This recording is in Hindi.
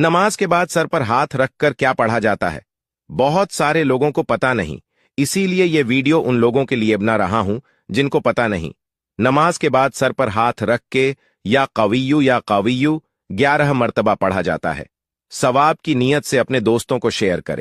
नमाज के बाद सर पर हाथ रखकर क्या पढ़ा जाता है बहुत सारे लोगों को पता नहीं इसीलिए ये वीडियो उन लोगों के लिए बना रहा हूं जिनको पता नहीं नमाज के बाद सर पर हाथ रख के या कवियु या कवियु ग्यारह मरतबा पढ़ा जाता है सवाब की नीयत से अपने दोस्तों को शेयर करें